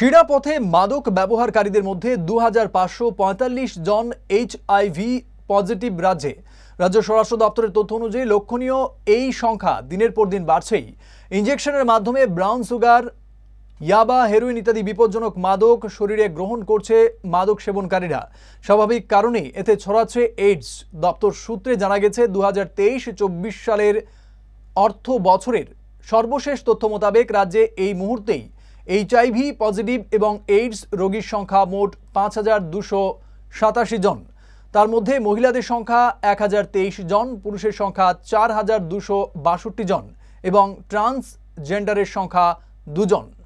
শিরাপথে মাদক ব্যবহারকারীদের মধ্যে দু জন এইচআইভি পজিটিভ রাজ্যে রাজ্য স্বরাষ্ট্র দপ্তরের তথ্য অনুযায়ী লক্ষণীয় এই সংখ্যা দিনের পর দিন বাড়ছেই ইঞ্জেকশনের মাধ্যমে ব্রাউন সুগার ইয়াবা হেরোইন ইত্যাদি বিপজ্জনক মাদক শরীরে গ্রহণ করছে মাদক সেবনকারীরা স্বাভাবিক কারণেই এতে ছড়াচ্ছে এইডস দপ্তর সূত্রে জানা গেছে দু হাজার সালের অর্থ বছরের সর্বশেষ তথ্য মোতাবেক রাজ্যে এই মুহূর্তেই এইচআইভি পজিটিভ এবং এইডস রোগীর সংখ্যা মোট পাঁচ হাজার দুশো সাতাশি জন তার মধ্যে মহিলাদের সংখ্যা এক হাজার তেইশ জন পুরুষের সংখ্যা চার হাজার দুশো বাষট্টি জন এবং ট্রান্সজেন্ডারের সংখ্যা দুজন